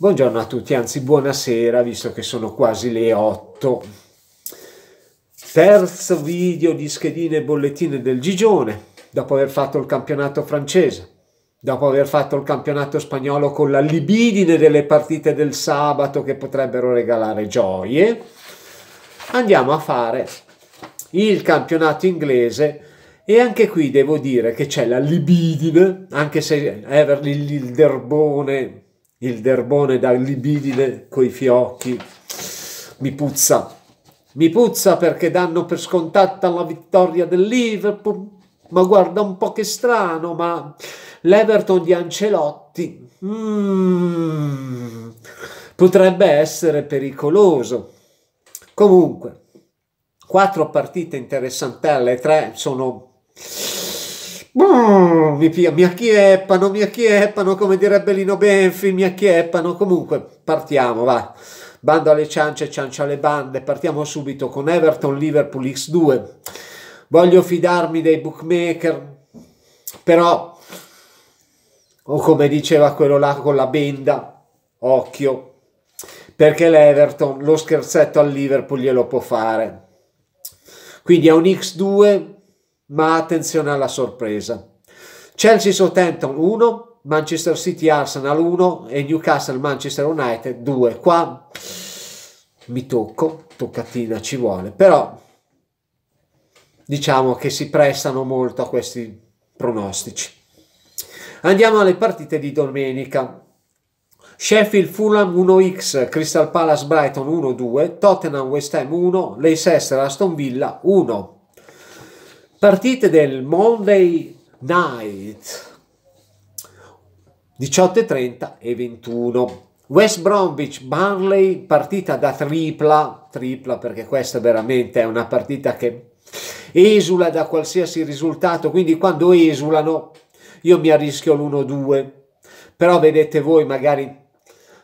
Buongiorno a tutti, anzi buonasera, visto che sono quasi le 8. Terzo video di schedine e bollettine del Gigione, dopo aver fatto il campionato francese, dopo aver fatto il campionato spagnolo con la libidine delle partite del sabato che potrebbero regalare gioie, andiamo a fare il campionato inglese e anche qui devo dire che c'è la libidine, anche se Everly il Derbone il derbone da libidine coi fiocchi. Mi puzza. Mi puzza perché danno per scontata la vittoria del Liverpool. Ma guarda un po' che strano, ma l'Everton di Ancelotti mm, potrebbe essere pericoloso. Comunque, quattro partite interessantelle, tre sono mi, mi acchieppano, mi acchieppano, come direbbe Lino Benfi, mi acchieppano. Comunque, partiamo, va. Bando alle ciance, ciancia alle bande. Partiamo subito con Everton Liverpool X2. Voglio fidarmi dei bookmaker, però, o come diceva quello là con la benda, occhio, perché l'Everton lo scherzetto al Liverpool glielo può fare. Quindi è un X2 ma attenzione alla sorpresa. Chelsea Southampton 1, Manchester City Arsenal 1 e Newcastle Manchester United 2. Qua mi tocco, toccatina ci vuole, però diciamo che si prestano molto a questi pronostici. Andiamo alle partite di domenica. Sheffield Fulham 1x, Crystal Palace Brighton 1-2, Tottenham West Ham 1, Leicester Aston Villa 1. Partite del Monday Night 18.30 e 21. West Bromwich Burnley partita da tripla, tripla perché questa veramente è una partita che esula da qualsiasi risultato, quindi quando esulano io mi arrischio l'1-2, però vedete voi magari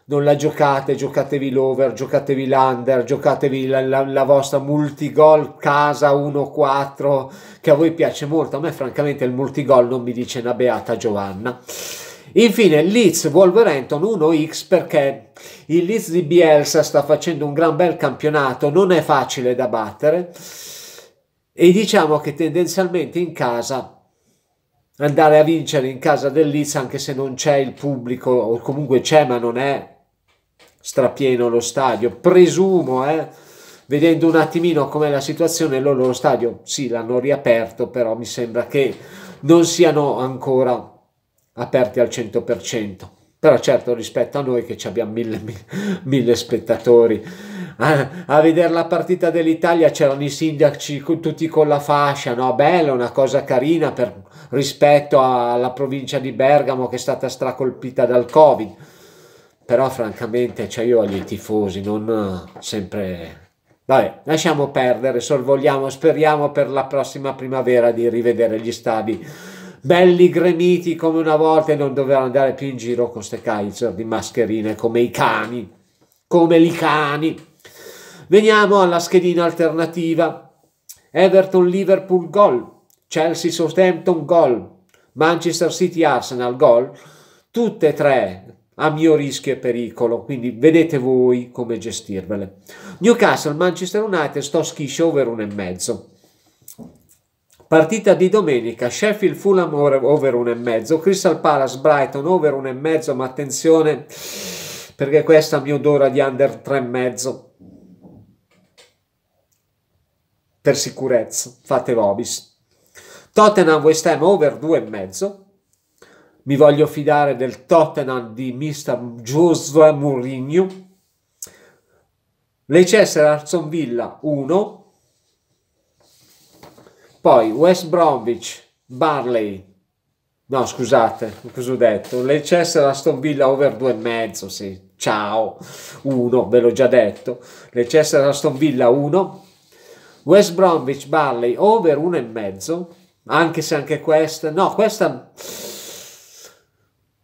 non la giocate, giocatevi l'over, giocatevi l'under, giocatevi la, la, la vostra multigol casa 1-4 che a voi piace molto, a me francamente il multigol non mi dice una beata Giovanna. Infine Leeds Wolverhampton 1x perché il Leeds di Bielsa sta facendo un gran bel campionato, non è facile da battere e diciamo che tendenzialmente in casa andare a vincere in casa del Leeds anche se non c'è il pubblico o comunque c'è ma non è strapieno lo stadio, presumo, eh, vedendo un attimino com'è la situazione, loro lo stadio sì l'hanno riaperto, però mi sembra che non siano ancora aperti al 100%. Però certo rispetto a noi che abbiamo mille, mille, mille spettatori, a, a vedere la partita dell'Italia c'erano i sindaci tutti con la fascia, no? Bella, una cosa carina per, rispetto alla provincia di Bergamo che è stata stracolpita dal Covid però francamente cioè io agli tifosi non sempre... Vabbè, lasciamo perdere, sorvoliamo, speriamo per la prossima primavera di rivedere gli stadi belli gremiti come una volta e non dover andare più in giro con ste kaiser di mascherine come i cani, come i cani. Veniamo alla schedina alternativa. Everton-Liverpool gol, Chelsea-Southampton gol, Manchester City-Arsenal gol, tutte e tre a mio rischio e pericolo, quindi vedete voi come gestirvele. Newcastle, Manchester United, sto schiscio over 1,5. Partita di domenica, Sheffield Fulham over 1,5, Crystal Palace Brighton over 1,5, ma attenzione perché questa mi odora di under 3,5 per sicurezza, fate Vobis. Tottenham West Ham over 2,5, mi voglio fidare del Tottenham di Mr. Josue Mourinho, Leicester Aston Villa 1, poi West Bromwich, Barley, no scusate, cosa ho detto, Leicester Aston Villa over 2,5, sì, ciao, 1, ve l'ho già detto, Leicester Aston Villa 1, West Bromwich, Barley over 1,5, anche se anche questa, no questa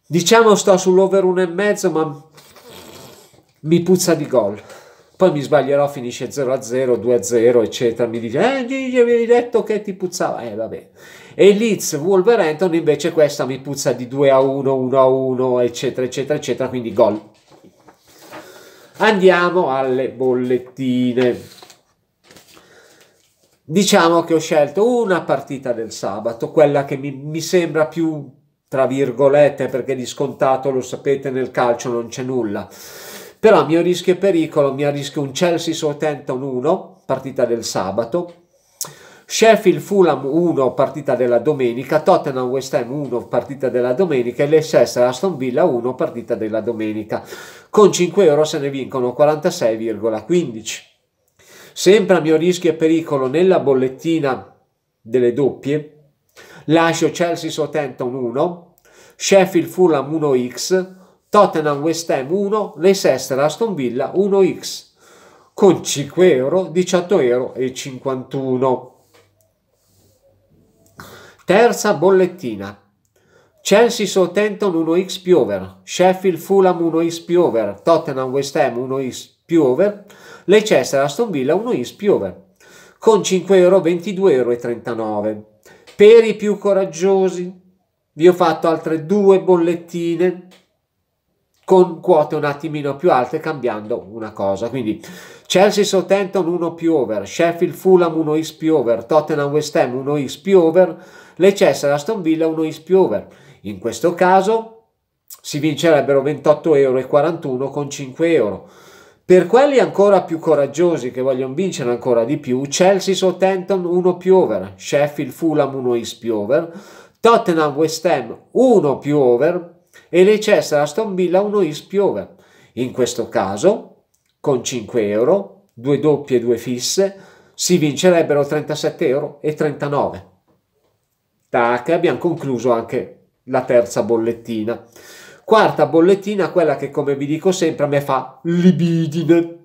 Diciamo sto sull'over 1,5 ma mi puzza di gol. Poi mi sbaglierò, finisce 0-0, 2-0, eccetera. Mi dice, eh gli avevi detto che ti puzzava. Eh, vabbè. E Leeds Wolverhampton invece questa mi puzza di 2-1, 1-1, eccetera, eccetera, eccetera. Quindi gol. Andiamo alle bollettine. Diciamo che ho scelto una partita del sabato, quella che mi, mi sembra più tra virgolette, perché di scontato lo sapete nel calcio non c'è nulla. Però a mio rischio e pericolo mi rischio un Chelsea Southampton 1, partita del sabato, Sheffield Fulham 1, partita della domenica, Tottenham West Ham 1, partita della domenica e Leicester Aston Villa 1, partita della domenica. Con 5 euro se ne vincono 46,15. Sempre a mio rischio e pericolo nella bollettina delle doppie Lazio Chelsea Southampton 1, Sheffield Fulham 1x, Tottenham West Ham 1, Leicester Aston Villa 1x con 5 euro 18 euro e 51 terza bollettina Chelsea Southampton 1x più over Sheffield Fulham 1x più over Tottenham West Ham 1x più over Leicester Aston Villa 1x più over con 5 euro 22 euro e 39 per i più coraggiosi vi ho fatto altre due bollettine con quote un attimino più alte cambiando una cosa. Quindi Chelsea Southampton 1 più over, Sheffield Fulham 1 is più over, Tottenham West Ham 1 is più over, Leicester Aston Villa 1 is più over. In questo caso si vincerebbero 28,41 euro con 5 euro. Per quelli ancora più coraggiosi che vogliono vincere ancora di più, Chelsea Southampton 1 più over, Sheffield Fulham 1 is più over, Tottenham West Ham 1 più over e Leicester Aston Villa 1 is più over. In questo caso, con 5 euro, due doppie e due fisse, si vincerebbero 37,39 euro. Tac, abbiamo concluso anche la terza bollettina. Quarta bollettina, quella che come vi dico sempre a me fa libidine.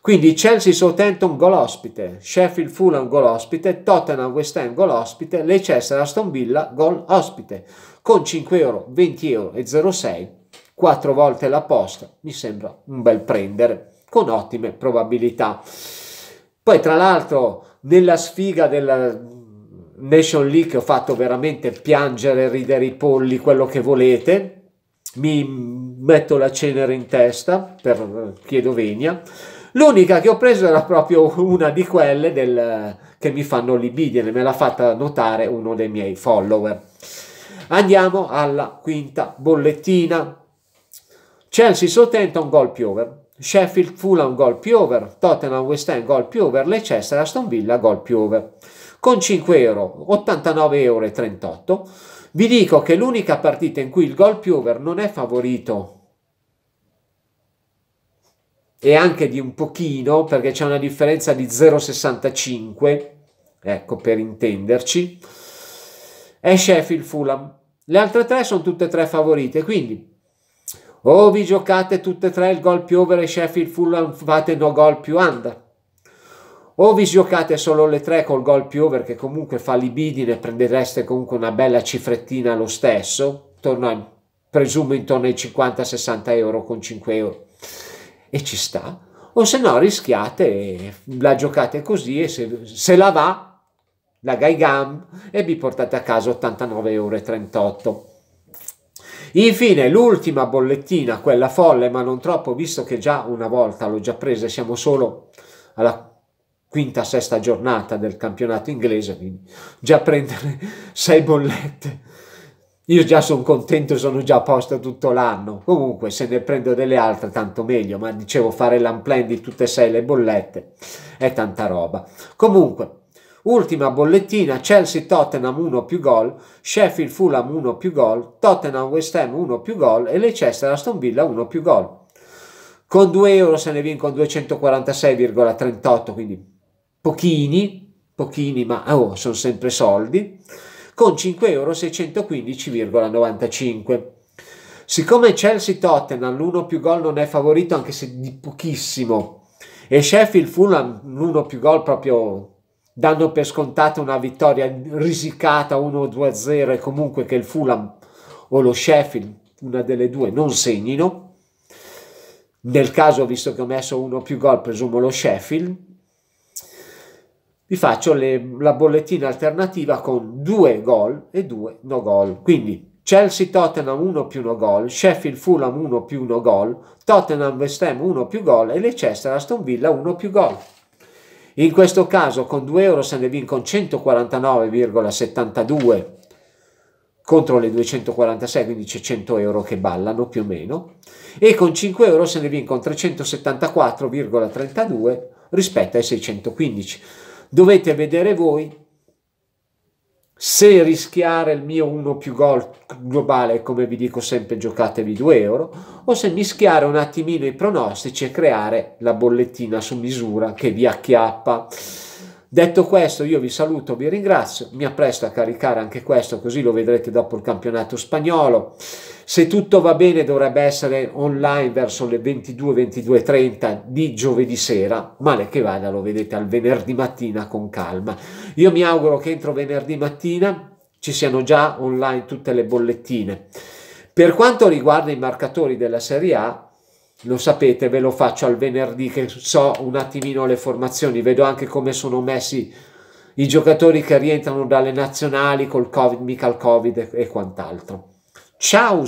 Quindi Chelsea Southampton gol ospite, Sheffield Fulham gol ospite, Tottenham West Ham gol ospite, Leicester Aston Villa gol ospite con 5 euro, 20 euro e 0,6, 4 volte la posta, mi sembra un bel prendere con ottime probabilità. Poi tra l'altro nella sfiga della Nation League ho fatto veramente piangere, ridere i polli, quello che volete mi metto la cenere in testa, per, eh, chiedo venia. L'unica che ho preso era proprio una di quelle del, che mi fanno libidine, me l'ha fatta notare uno dei miei follower. Andiamo alla quinta bollettina. Chelsea Southampton gol più over. Sheffield Fulham gol più over. Tottenham West Ham gol più over. Leicester Aston Villa gol più over. Con 5 euro, 89,38 euro vi dico che l'unica partita in cui il gol più over non è favorito e anche di un pochino perché c'è una differenza di 0,65 ecco per intenderci è Sheffield Fulham le altre tre sono tutte e tre favorite quindi o vi giocate tutte e tre il gol più over e Sheffield Fulham fate no gol più under o vi giocate solo le tre col gol più over che comunque fa libidine prendereste comunque una bella cifrettina lo stesso torno a, presumo intorno ai 50-60 euro con 5 euro e ci sta o se no rischiate la giocate così e se, se la va la Gaigam e vi portate a casa 89,38 euro Infine, l'ultima bollettina, quella folle, ma non troppo, visto che già una volta l'ho già presa, siamo solo alla quinta, sesta giornata del campionato inglese, quindi già prendere sei bollette. Io già sono contento, sono già a posto tutto l'anno. Comunque, se ne prendo delle altre, tanto meglio. Ma dicevo, fare l'unplan di tutte e sei le bollette è tanta roba. Comunque, ultima bollettina: Chelsea-Tottenham 1 più gol, Sheffield-Fulham 1 più gol, Tottenham-West Ham 1 più gol e Leicester-Aston Villa 1 più gol. Con 2 euro se ne vincono 246,38, quindi pochini, pochini ma oh, sono sempre soldi, con 5,615,95 euro. Siccome Chelsea Tottenham l'uno più gol non è favorito anche se di pochissimo e Sheffield Fulham l'uno più gol proprio danno per scontata una vittoria risicata 1-2-0 e comunque che il Fulham o lo Sheffield, una delle due, non segnino. Nel caso, visto che ho messo uno più gol, presumo lo Sheffield vi faccio le, la bollettina alternativa con due gol e due no gol. Quindi Chelsea Tottenham 1 più no gol, Sheffield Fulham 1 più no gol, Tottenham West Ham 1 più gol e Leicester Aston Villa 1 più gol. In questo caso con 2 euro se ne vincono 149,72 contro le 246, quindi c'è 100 euro che ballano più o meno, e con 5 euro se ne vincono 374,32 rispetto ai 615 dovete vedere voi se rischiare il mio 1 più gol globale, come vi dico sempre, giocatevi 2 euro, o se mischiare un attimino i pronostici e creare la bollettina su misura che vi acchiappa. Detto questo io vi saluto, vi ringrazio, mi appresto a caricare anche questo così lo vedrete dopo il campionato spagnolo. Se tutto va bene dovrebbe essere online verso le 22-22.30 di giovedì sera, male che vada lo vedete al venerdì mattina con calma. Io mi auguro che entro venerdì mattina ci siano già online tutte le bollettine. Per quanto riguarda i marcatori della Serie A, lo sapete, ve lo faccio al venerdì che so un attimino le formazioni, vedo anche come sono messi i giocatori che rientrano dalle nazionali col Covid, mica il Covid e, quant'altro. Ciao!